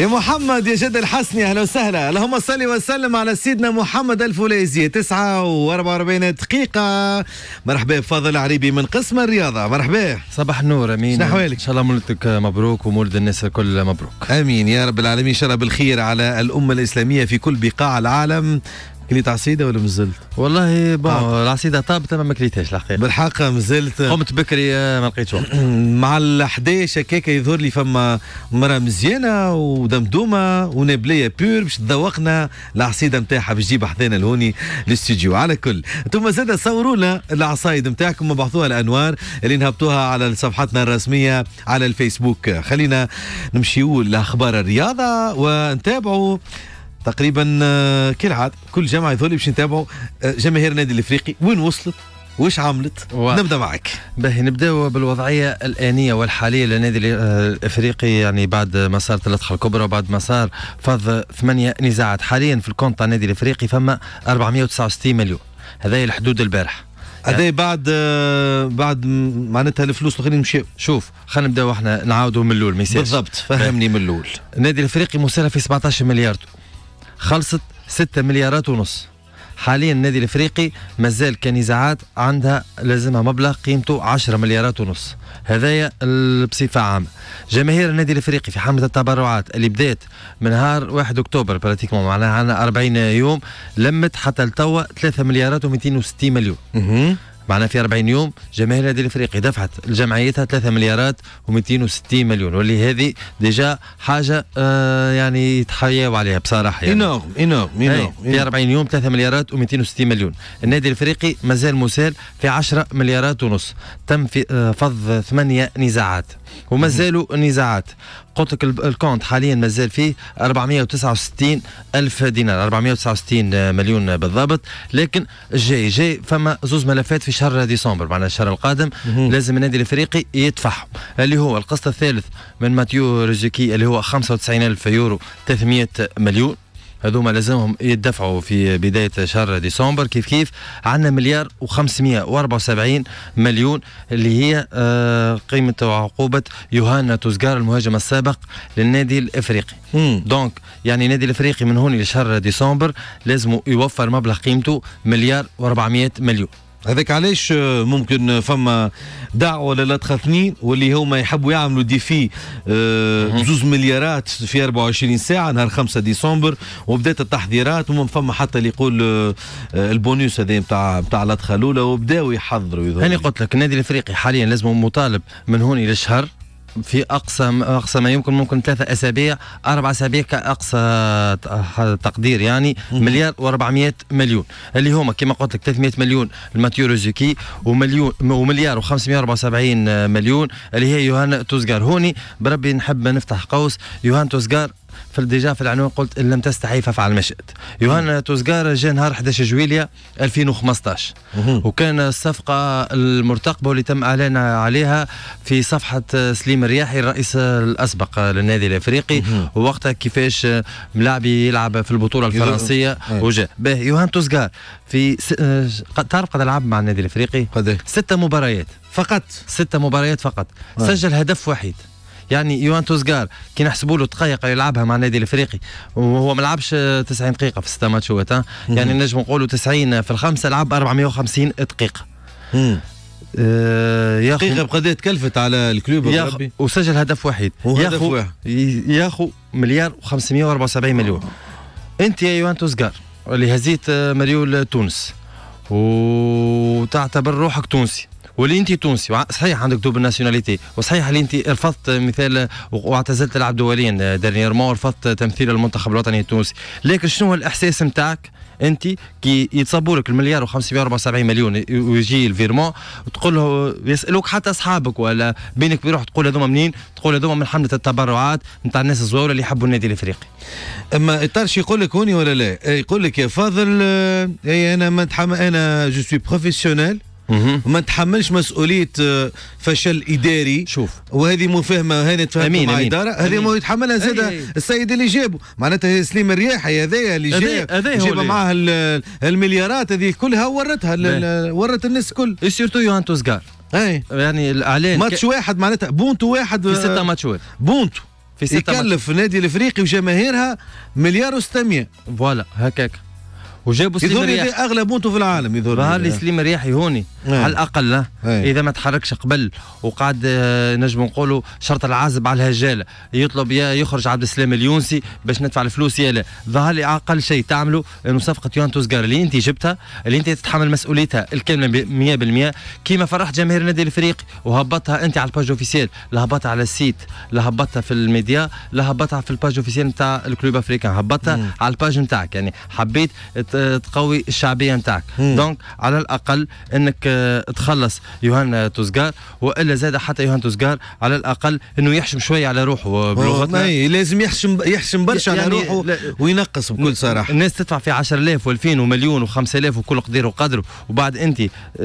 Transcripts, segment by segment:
يا محمد يا جد الحسني اهلا وسهلا اللهم صل وسلم على سيدنا محمد الفوليزي 9 و44 دقيقه مرحبا بفضل عريبي من قسم الرياضه مرحبا صباح النور امين شنو احوالك ان شاء الله مولدك مبروك ومولد الناس الكل مبروك امين يا رب العالمين ان شاء الله بالخير على الامه الاسلاميه في كل بقاع العالم كليت عصيده ولا مزلت؟ والله بون آه. العصيده طابت طيب ما كليتهاش الحقيقه بالحق مزلت قمت بكري آه، ما لقيتش وقت مع ال 11 هكاك يظهر لي فما مره مزيانه ودمدومه ونابليه بور باش تذوقنا العصيده نتاعها باش تجيب حذانا لهوني للاستوديو على كل انتم زاد صوروا لنا العصايد نتاعكم وبعثوها لانوار اللي نهبطوها على صفحتنا الرسميه على الفيسبوك خلينا نمشيو لاخبار الرياضه ونتابعوا تقريبا كالعاده كل جمعه يظل باش نتابعوا آه، جماهير النادي الافريقي وين وصلت وش عملت؟ و... نبدا معك. باهي نبداو بالوضعيه الانيه والحاليه للنادي آه، الافريقي يعني بعد مسار الاطخاء الكبرى وبعد مسار فاض ثمانيه نزاعات، حاليا في الكونت تاع النادي الافريقي فما 469 مليون، هذا الحدود البارح. هذا يعني بعد آه، بعد معناتها الفلوس الاخرين مشاو شوف خلينا نبداو احنا نعاودوا من الاول بالضبط فهمني من الاول النادي الافريقي مساهم في 17 مليار خلصت 6 مليارات ونص حاليا النادي الافريقي مازال كنزاعات عندها لازمها مبلغ قيمته 10 مليارات ونص هذايا بصفه عامه جماهير النادي الافريقي في حمله التبرعات اللي بدات من نهار 1 اكتوبر براتيكمون معناها عندنا 40 يوم لمت حتى لتوا 3 مليارات و260 مليون معنا في 40 يوم جماهير النادي الافريقي دفعت لجمعيتها 3 مليارات و260 مليون واللي هذه ديجا حاجه آه يعني يتحياو عليها بصراحه يعني انورم انورم إيه، انورم في 40 يوم 3 مليارات و260 مليون النادي الافريقي مازال مسال في 10 مليارات ونص تم في آه فض 8 نزاعات ومازالوا نزاعات قلت لك الكونت حاليا مازال فيه 469 الف دينار 469 مليون بالضبط لكن جاي جاي فما زوز ملفات في شهر ديسمبر معناها الشهر القادم لازم النادي الافريقي يدفعهم اللي هو القسط الثالث من ماتيو رزيكي اللي هو 95 الف يورو 300 مليون هذوما لازمهم يدفعوا في بدايه شهر ديسمبر كيف كيف عندنا مليار و574 مليون اللي هي آه، قيمه عقوبه يوهانا توزجار المهاجم السابق للنادي الافريقي دونك يعني النادي الافريقي من هون لشهر ديسمبر لازم يوفر مبلغ قيمته مليار و400 مليون هذاك علاش آه، ممكن فما دعوه للادخ اثنين واللي هما يحبوا يعملوا ديفي آه، زوز مليارات في 24 ساعه نهار 5 ديسمبر وبدات التحضيرات ومن فما حتى اللي يقول آه، البونوس هذا نتاع نتاع الادخه الاولى وبداوا يحضروا انا قلت لك النادي الافريقي حاليا لازم مطالب من هون الى شهر في اقصى اقصى ما يمكن ممكن ثلاثة اسابيع اربع اسابيع كاقصى تقدير يعني مليار و400 مليون اللي هما كما قلت لك 300 مليون الماتيوروزوكي ومليون ومليار و574 مليون اللي هي يوهان توزغار هوني بربي نحب نفتح قوس يوهان توزغار في ديجا في العنوان قلت ان لم تستحي فافعل ما شئت يوهان توزغار جا نهار 11 جويليا 2015 وكان الصفقه المرتقبه واللي تم اعلان عليها في صفحه سليم الرياحي الرئيس الاسبق للنادي الافريقي ووقتها كيفاش ملاعبي يلعب في البطوله الفرنسيه وجا باهي يوهان توزغار في تعرف آه، قد لعب مع النادي الافريقي قد إيه؟ ست مباريات فقط ست مباريات فقط سجل هدف وحيد يعني يوان توزغار كي نحسبوا له دقائق يلعبها مع النادي الافريقي وهو ما لعبش 90 آه، دقيقه في الست ماتشات يعني نجم نقولوا 90 في الخمسه لعب 450 دقيقه آه، دقيقه بقدر تكلفت على الكلوب وسجل هدف وحيد وهدف يا ياخو مليار و574 مليون انت يا يوان توزغار اللي هزيت آه، مريول تونس وتعتبر روحك تونسي واللي انت تونسي صحيح عندك دوبل ناسيوناليتي وصحيح اللي انت رفضت مثال واعتزلت لعب دوليا آه، ديرنييرمون رفضت تمثيل المنتخب الوطني التونسي لكن شنو هو الاحساس نتاعك انت كي يتصبوا لك المليار و574 مليون ويجي الفيرمون تقول له يسالوك حتى اصحابك ولا بينك بيروح تقول هذوما منين تقول هذوما من حمله التبرعات نتاع الناس الزوار اللي يحبوا النادي الافريقي اما الطرش يقول لك هوني ولا لا يقول لك يا فاضل آه، اي انا ما انا جو سوي بروفيسيونيل وما تحملش مسؤوليه آه، فشل اداري شوف وهذه مفاهمه هاني تفهمت مع الاداره هذه ما يتحملها زاد السيد اللي جابه معناتها سليم الرياحي هذايا اللي جاب جاب معاه المليارات هذه كلها ورتها ورت الناس الكل سيرتو يوهان توزغار اي يعني الاعلان ماتش واحد معناتها بونتو واحد في آه، ستة ماتشات بونتو في ستة يكلف النادي الافريقي وجماهيرها مليار و600 فوالا هكاك وجابوا سليم رياحي اغلى بونتو في العالم يذول ظهر لي سليم رياحي هوني ايه. نعم. على الاقل ايه. اذا ما تحركش قبل وقعد آه، نجم نقولوا شرط العازب على الهجاله يطلب يا يخرج عبد السلام اليونسي باش ندفع الفلوس يا لا ظهر لي اقل شيء تعمله انه صفقه يوان توزجار اللي انت جبتها اللي انت تتحمل مسؤوليتها الكامله 100% كيما فرحت جماهير النادي الافريقي وهبطها انت على الباج اوفيسيال لهبطها على السيت لهبطها في الميديا لهبطها في الباج اوفيسيال نتاع الكلوب افريكان هبطها على الباج نتاعك يعني حبيت تقوي الشعبيه نتاعك دونك على الاقل انك آه، تخلص يوهان توزكار والا زاد حتى يوهان توزكار على الاقل انه يحشم شويه على روحه بلغتنا لازم يحشم يحشم برشا يعني على روحه وينقص بكل صراحه الناس تدفع في 10000 و2000 ومليون و5000 وكل قدير وقدره وبعد انت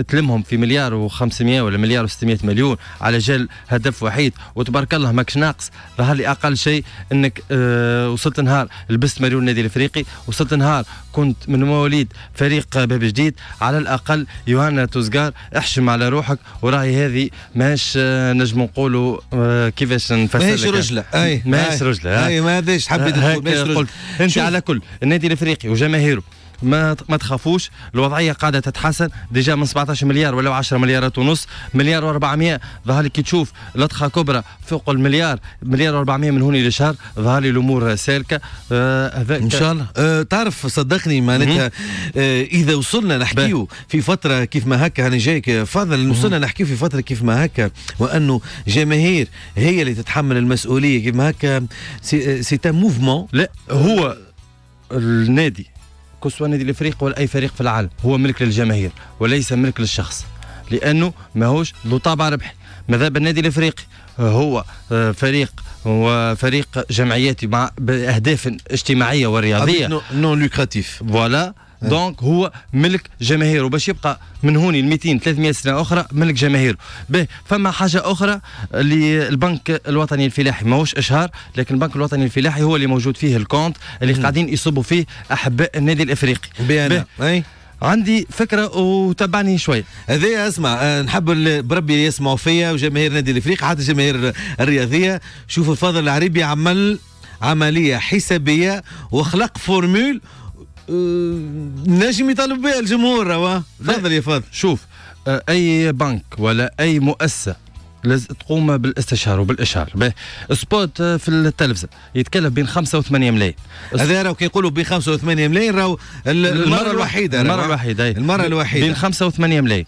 تلمهم في مليار و500 ولا مليار و600 مليون على جال هدف وحيد وتبارك الله ماكش ناقص ظهر لي اقل شيء انك آه، وصلت نهار لبست مليون النادي الافريقي وصلت نهار كنت من من مواليد فريق باب جديد على الاقل يوهانا توزغار احشم على روحك وراهي هذه ماش آه، نجم نقولوا آه، كيفاش نفسر ماهيش رجله اي ماهيش رجله اي ما هذاش حبيت تقول ماهيش رجله انت على كل النادي الافريقي وجماهيره ما ما تخافوش الوضعيه قاعده تتحسن ديجا من 17 مليار ولا 10 مليارات ونص مليار و400 ظهر لي كي تشوف لطخه كبرى فوق المليار مليار و400 من هوني لشهر ظهر لي الامور سالكه آه هذاك ان شاء الله آه تعرف صدقني معناتها آه اذا وصلنا نحكيو في فتره كيف ما هكا انا جايك فاضل وصلنا نحكيو في فتره كيف ما هكا وانه جماهير هي اللي تتحمل المسؤوليه كيف ما هكا سي, سي موفمون لا هو النادي كسوة نادي الافريق ولا اي فريق في العالم هو ملك للجماهير وليس ملك للشخص لانه ماهوش ذو طابع ربحي ماذا بالنادي الافريقي هو آه، فريق وفريق جمعياتي مع باهداف اجتماعيه ورياضيه نون لوكراتيف فوالا إيه. دونك هو ملك جماهيره باش يبقى من هوني ل 200 300 سنه اخرى ملك جماهيره به فما حاجه اخرى اللي البنك الوطني الفلاحي ماهوش اشهار لكن البنك الوطني الفلاحي هو اللي موجود فيه الكونت اللي قاعدين يصبوا فيه احباء النادي الافريقي بيانا اي عندي فكره وتبعني شويه هذايا اسمع آه، نحب بربي يسمعوا فيا وجماهير نادي الافريقي حتى الجماهير الرياضيه شوف الفاضل العريبي عمل عمليه حسابيه وخلق فورمول أه، نجم يطالب بها الجمهور هو تفضل يا فاضل شوف أه، اي بنك ولا اي مؤسسه لازم تقوم بالاستشاره وبالاشهار سبوت أه، في التلفزه يتكلف بين 5 و8 ملايين هذا راهو كيقولوا بين 5 و8 ملايين راهو المره الوحيده المره الوحيده المره الوحيده بين 5 و8 ملايين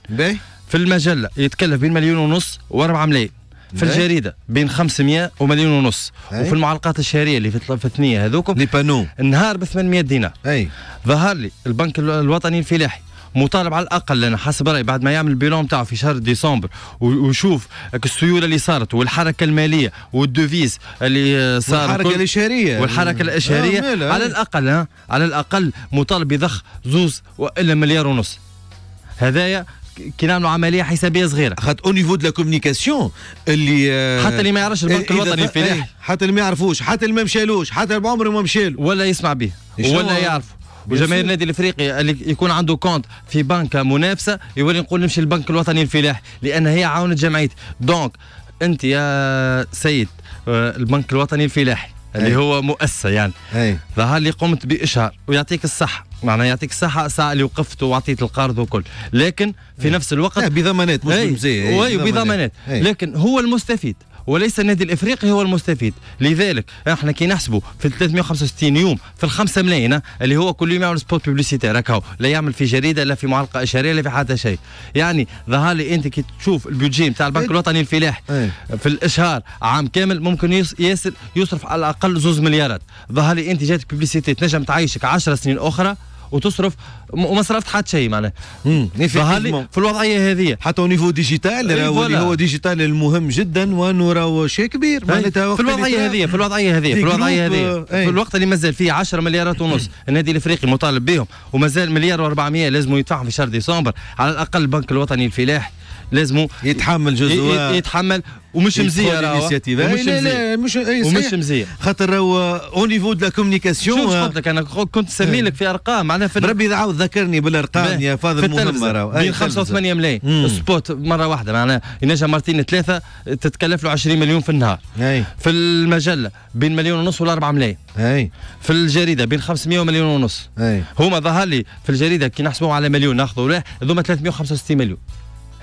في المجله يتكلف بين مليون ونص و4 ملايين في إيه. الجريده بين 500 ومليون ونص إيه. وفي المعلقات الشهريه اللي في الثنيه هذوكم لي بانو نهار ب 800 دينار اي ظهر لي البنك الوطني الفلاحي مطالب على الاقل لان حسب رايي بعد ما يعمل البيلون نتاعو في شهر ديسمبر ويشوف السيوله اللي صارت والحركه الماليه والدوفيز اللي صارت والحركه الاشهريه والحركه الاشهريه آه على الاقل ها على الاقل مطالب بضخ زوز والا مليار ونص هذايا كي نعملوا عمليه حسابيه صغيره خاطر او نيفو دو لا كومونيكاسيون اللي آه حتى اللي ما يعرفش البنك الوطني الفلاحي إيه، حتى اللي ما يعرفوش حتى اللي ما مشالوش حتى اللي عمره ما مشال ولا يسمع به ولا يعرف وجماهير النادي الافريقي اللي يكون عنده كونت في بنك منافسه يولي نقول نمشي للبنك الوطني الفلاحي لان هي عاونت جمعيتي دونك انت يا سيد آه، البنك الوطني الفلاحي اللي أي. هو مؤسسه يعني أي. ظهر لي قمت باشهار ويعطيك الصحه معناها يعطيك الصحه ساعة اللي وقفت وعطيت القرض وكل لكن في أي. نفس الوقت بضمانات مش اي بضمانات لكن هو المستفيد وليس النادي الافريقي هو المستفيد لذلك احنا كي نحسبوا في 365 يوم في الخمسة ملايين اللي هو كل يوم يعمل سبوت بيبليسيتي راكاو لا يعمل في جريده لا في معلقه اشاريه لا في حتى شيء يعني ظهر لي انت كي تشوف البيجي نتاع البنك إيه. الوطني الفلاحي إيه. في الاشهار عام كامل ممكن ياسر يصرف على الاقل زوز مليارات ظهر لي انت جاتك بيبليسيتي تنجم تعيشك 10 سنين اخرى وتصرف وما صرفت حتى شيء معناها فهالي في الوضعيه هذه حتى نيفو إيه، ديجيتال اللي هو ديجيتال المهم جدا وانه راهو شيء كبير إيه، معناتها في الوضعيه هذه في الوضعيه هذه في الوضعيه هذه إيه. في الوقت اللي مازال فيه 10 مليارات ونص النادي الافريقي مطالب بهم ومازال مليار و400 لازم يدفعهم في شهر ديسمبر على الاقل البنك الوطني الفلاحي لازم يتحمل جزء يتحمل ومش مزيه راهو إيه، مش مزيه مش إيه، ومش مزيه خاطر هو او نيفو دو لا كومونيكاسيون قلت لك انا كنت سمي إيه. لك في ارقام معناها في ربي عاود ذكرني بالارقام يا فاضل مهمه راهو بين 5 و8 ملايين سبوت مره واحده معناها ينجم مرتين ثلاثه تتكلف له 20 مليون في النهار أي. في المجله بين مليون ونص ولا 4 ملايين اي في الجريده بين 500 ومليون ونص أي. هما ظهر لي في الجريده كي نحسبوا على مليون ناخذوا هذوما 365 مليون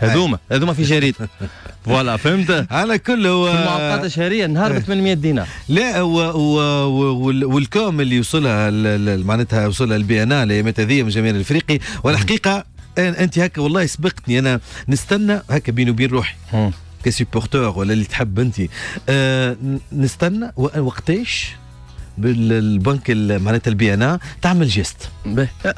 هذوما هذوما في جريده فوالا فهمت على كل في معطات شهريه نهار ب 800 دينار لا و... و... و... والكوم اللي يوصلها ال... معناتها يوصلها البيانال الايامات هذه من جميع الافريقي والحقيقه انت هكا والله سبقتني انا نستنى هكا بيني وبين روحي كسيبورتور ولا اللي تحب انت أه نستنى وقتاش بالبنك معناتها البي ا تعمل جيست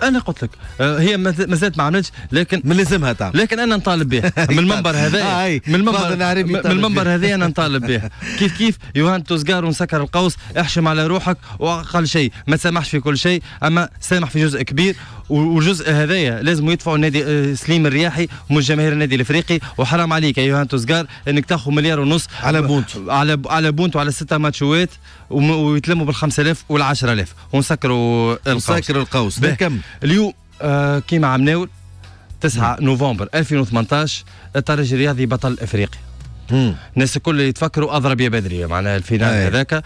انا قلت لك آه، هي ما زالت ما عملتش لكن من لازمها تعمل لكن انا نطالب بها آه، من المنبر هذا من المنبر من المنبر هذا انا نطالب بها كيف كيف يوهان توزقار ونسكر القوس احشم على روحك واقل شيء ما تسامحش في كل شيء اما سامح في جزء كبير والجزء هذايا لازم يدفعوا النادي آه، سليم الرياحي ومش جماهير النادي الافريقي وحرام عليك يا يوهانتوس جار انك تاخذ مليار ونص على بونت على على بونت وعلى سته ماتشوات ويتلموا بال 5000 وال 10000 ونسكروا القوس نسكروا القوس نكمل اليوم آه كيما عم ناول 9 نعم. نوفمبر 2018 الترجي الرياضي بطل افريقيا الناس الكل يتفكروا اضرب يا بدري معناها الفينال هذاك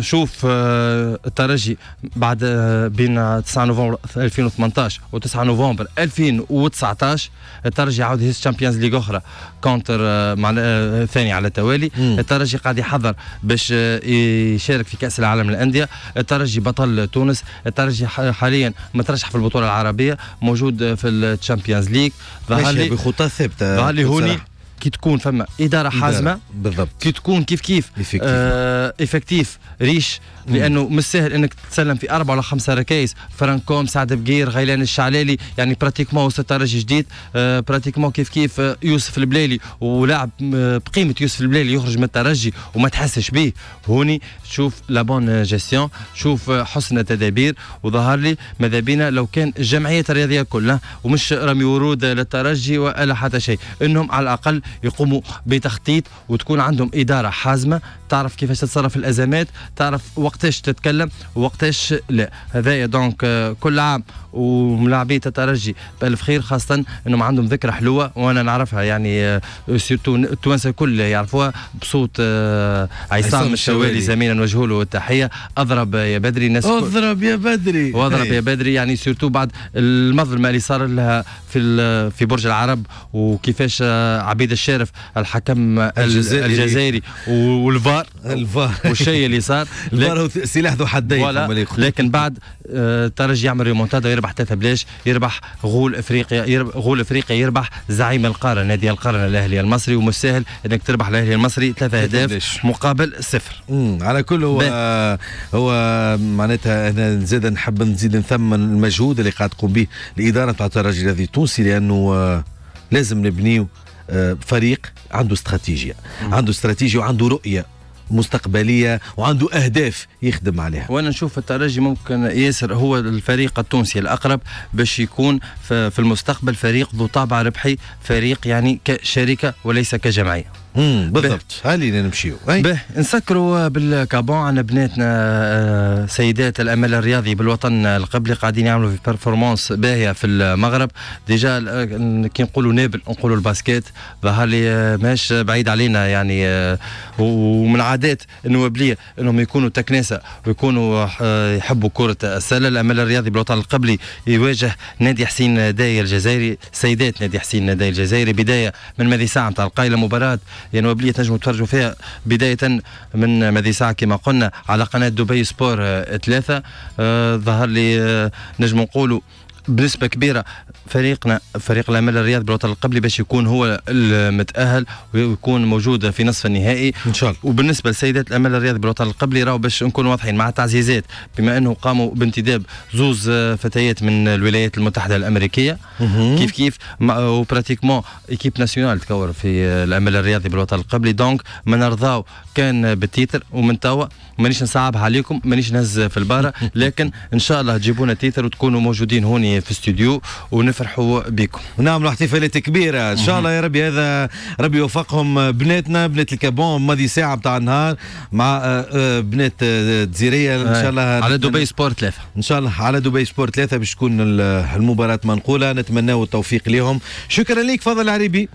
شوف آه، الترجي بعد آه، بين 9 نوفمبر 2018 و9 نوفمبر 2019 الترجي عاود يهز تشامبيونز ليغ اخرى كونتر آه، معناها ثاني على التوالي الترجي قاعد يحضر باش يشارك في كاس العالم للانديه الترجي بطل تونس الترجي حاليا مترشح في البطوله العربيه موجود في الشامبيونز ليغ ظهر لي بخطى ثابته ظهر لي هوني كي تكون فما اداره حازمه بالضبط كي تكون كيف كيف افكتيف آه إفكتيف ريش لانه مش سهل انك تسلم في اربع ولا خمسه ركائز فرانكوم سعد بقير غيلان الشعلالي يعني براتيكمون وسط راجل جديد آه براتيكمون كيف كيف آه يوسف البلالي ولاعب آه، بقيمه يوسف البلالي يخرج من الترجي وما تحسش به هوني شوف لا بون جيستيون شوف آه، حسن التدابير وظهر لي ماذا بينا لو كان الجمعيه الرياضيه كلها ومش رمي ورود للترجي ولا حتى شيء انهم على الاقل يقوموا بتخطيط وتكون عندهم إدارة حازمة تعرف كيفاش تتصرف الأزمات تعرف وقتاش تتكلم وقتاش لا هذايا دونك آه، كل عام وملاعبي الترجي بألف خير خاصة أنهم عندهم ذكرى حلوة وأنا نعرفها يعني آه، سيرتو التوانسة الكل يعرفوها بصوت آه، عصام الشوالي زميلا نوجهوا له التحية أضرب يا بدري الناس أضرب يا بدري وأضرب يا إيه. بدري يعني سيرتو بعد المظلمة اللي صار لها في في برج العرب وكيفاش عبيد الشعب الشرف الحكم الجزائري, الجزائري والفار الفار والشيء اللي صار الفار هو سلاح ذو حدين لكن بعد آه، ترجع يعمل ريمونتادا يربح ثلاثه بلاش يربح غول افريقيا يربح غول افريقيا يربح زعيم القاره نادي القاره الاهلي المصري ومش انك تربح الاهلي المصري ثلاثه اهداف مقابل صفر على كل هو هو معناتها انا زاد نحب نزيد نثمن المجهود اللي قاعد تقوم به الاداره تاع الترجي الذي التونسي لانه آه، لازم نبنيو آه، فريق عنده استراتيجية عنده استراتيجية وعنده رؤية مستقبليه وعنده اهداف يخدم عليها وانا نشوف الترجي ممكن ياسر هو الفريق التونسي الاقرب باش يكون في المستقبل فريق ذو طابع ربحي فريق يعني كشركه وليس كجمعيه بالضبط هالي اللي نمشيو به نسكروا بالكابون عن بناتنا آه، سيدات الامل الرياضي بالوطن القبلي قاعدين يعملوا في بيرفورمانس باهيه في المغرب ديجا آه، كي نقولوا نابل نقولوا الباسكيت ظهر لي آه، ماش بعيد علينا يعني ومن عادات النوابليه انهم يكونوا تكناسه ويكونوا يحبوا كره السله الامل الرياضي بالوطن القبلي يواجه نادي حسين داي الجزائري سيدات نادي حسين داي الجزائري بدايه من ماذي ساعه نتاع القايله مباراه ينوبلية يعني تنجموا تفرجوا فيها بداية من ماذي ساعة كما قلنا على قناة دبي سبور آه، ثلاثة آه، ظهر لي آه، نجم نقولوا بنسبه كبيره فريقنا فريق العمل الرياضي بالوطن القبلي باش يكون هو المتاهل ويكون موجود في نصف النهائي ان شاء الله وبالنسبه لسيدات العمل الرياضي بالوطن القبلي راهو باش نكون واضحين مع التعزيزات بما انه قاموا بانتداب زوز آه، فتيات من الولايات المتحده الامريكيه مهم. كيف كيف وبراتيكمون ايكيب ناسيونال تكور في آه، العمل الرياضي بالوطن القبلي دونك ما نرضاو كان بالتيتر ومن توا مانيش نصعبها عليكم مانيش نهز في البارة لكن ان شاء الله تجيبونا تيتر وتكونوا موجودين هوني في الاستوديو ونفرحوا بكم ونعملوا احتفالات كبيره ان شاء الله يا ربي هذا ربي يوفقهم بناتنا بنات الكابون ماضي ساعه بتاع النهار مع آه، آه، بنات تزيريه آه، ان شاء الله على دبي سبورت ثلاثه ان شاء الله على دبي سبورت ثلاثه باش تكون المباراه منقوله نتمناو التوفيق لهم شكرا لك فضل العريبي